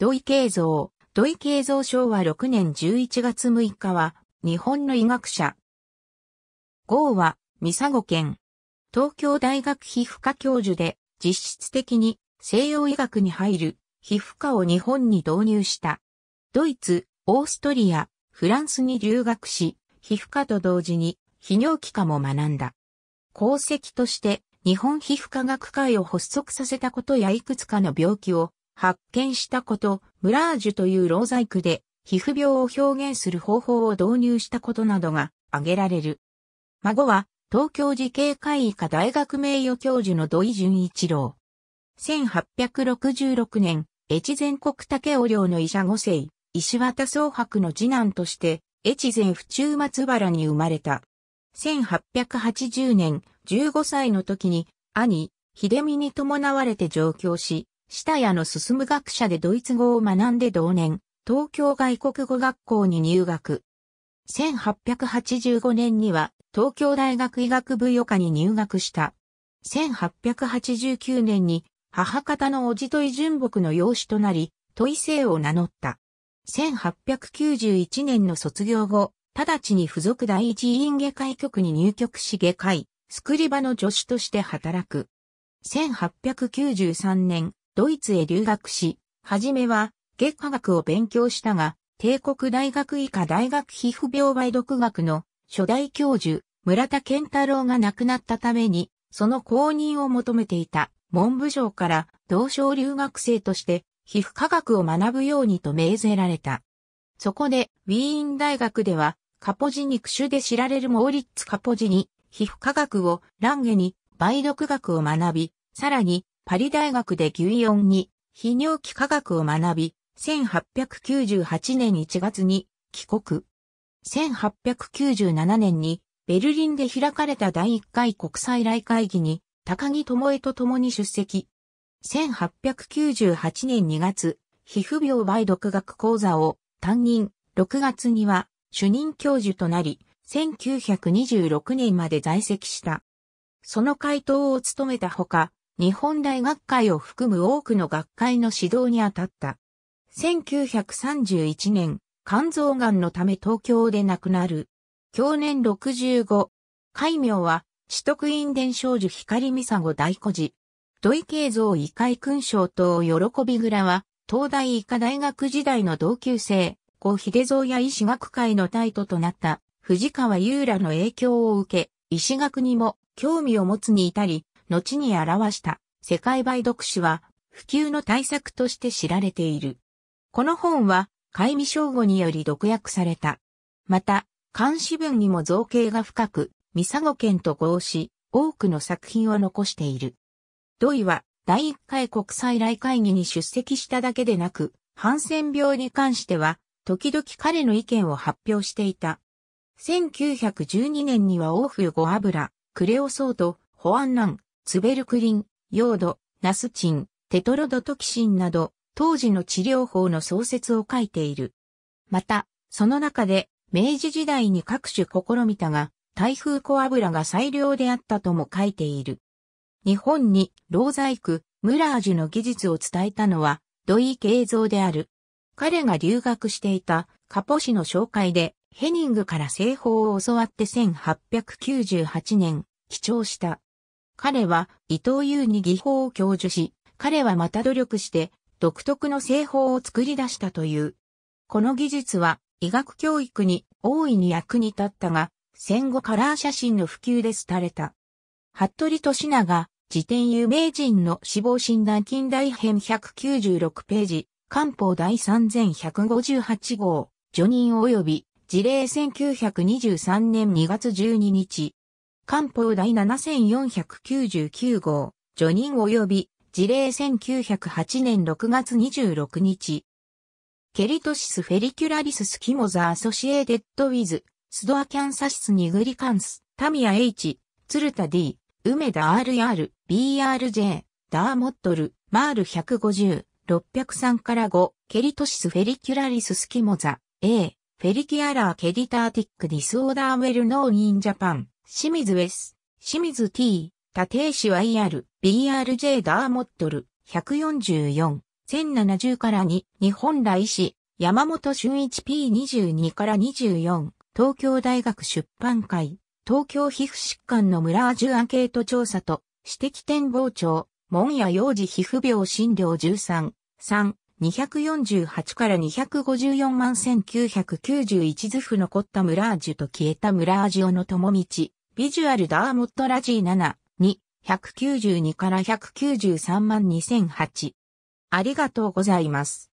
土井慶造、土井慶造昭和6年11月6日は、日本の医学者。号は、三佐五県。東京大学皮膚科教授で、実質的に西洋医学に入る皮膚科を日本に導入した。ドイツ、オーストリア、フランスに留学し、皮膚科と同時に泌尿器科も学んだ。功績として日本皮膚科学会を発足させたことやいくつかの病気を発見したこと、ムラージュという老細工で、皮膚病を表現する方法を導入したことなどが挙げられる。孫は、東京慈恵会医科大学名誉教授の土井淳一郎。1866年、越前国竹尾領の医者五世、石渡宗博の次男として、越前府中松原に生まれた。1880年、15歳の時に、兄、秀美に伴われて上京し、下屋の進む学者でドイツ語を学んで同年、東京外国語学校に入学。1885年には東京大学医学部予科に入学した。1889年に母方のおじとい純木の養子となり、都医生を名乗った。1891年の卒業後、直ちに付属第一院科会局に入局し科会、スクリバの助手として働く。1893年、ドイツへ留学し、はじめは月科学を勉強したが、帝国大学医科大学皮膚病梅毒学の初代教授、村田健太郎が亡くなったために、その公認を求めていた文部省から同省留学生として皮膚科学を学ぶようにと命ぜられた。そこで、ウィーン大学では、カポジニク種で知られるモーリッツ・カポジに、皮膚科学をランゲに梅毒学を学び、さらにパリ大学で牛イオンに泌尿器科学を学び、1898年1月に帰国。1897年にベルリンで開かれた第1回国際来会議に高木智恵と共に出席。1898年2月、皮膚病梅毒学講座を担任、6月には主任教授となり、1926年まで在籍した。その回答を務めたほか、日本大学会を含む多くの学会の指導に当たった。1931年、肝臓癌のため東京で亡くなる。去年65。戒名は、四徳院伝少女光美佐子大孤児。土井慶造異界勲章等喜び蔵は、東大医科大学時代の同級生、後秀蔵や医師学会のタイトとなった藤川優良の影響を受け、医師学にも興味を持つに至り、後に表した世界梅読書は普及の対策として知られている。この本は、海味称号により毒薬された。また、漢詩文にも造形が深く、ミサゴ県と合し、多くの作品を残している。土井は、第1回国際来会議に出席しただけでなく、ハンセン病に関しては、時々彼の意見を発表していた。1912年には欧風ブ油、クレオソード、ホアンナン、ツベルクリン、ヨード、ナスチン、テトロドトキシンなど、当時の治療法の創設を書いている。また、その中で、明治時代に各種試みたが、台風小油が最良であったとも書いている。日本に、ロー細工、ムラージュの技術を伝えたのは、土井慶三である。彼が留学していた、カポ市の紹介で、ヘニングから製法を教わって1898年、記帳した。彼は伊藤優に技法を教授し、彼はまた努力して独特の製法を作り出したという。この技術は医学教育に大いに役に立ったが、戦後カラー写真の普及で廃れた。服部俊長、辞典有名人の死亡診断近代編196ページ、官報第3158号、除任及び事例1923年2月12日。官報第7499号、除任及び、事例1908年6月26日。ケリトシス・フェリキュラリス・スキモザ・アソシエデッド・ウィズ、スドア・キャンサシス・ニグリカンス、タミヤ H、ツルタ D、梅田 RR、BRJ、ダーモットル、マール150、603から5、ケリトシス・フェリキュラリス・スキモザ、A、フェリキアラー・ケディターティック・ディスオーダー・ウェル・ノー・イン・ジャパン。清水 S、清水 T、立石 YR、BRJ ダーモットル、144、1070から2、日本来市、山本俊一 P22 から24、東京大学出版会、東京皮膚疾患の村アジュアンケート調査と、指摘展望庁、門や幼児皮膚病診療13、3、248から254万1991図譜残ったムラージュと消えたムラージオの友道、ビジュアルダーモットラジー7、2、192から193万2008。ありがとうございます。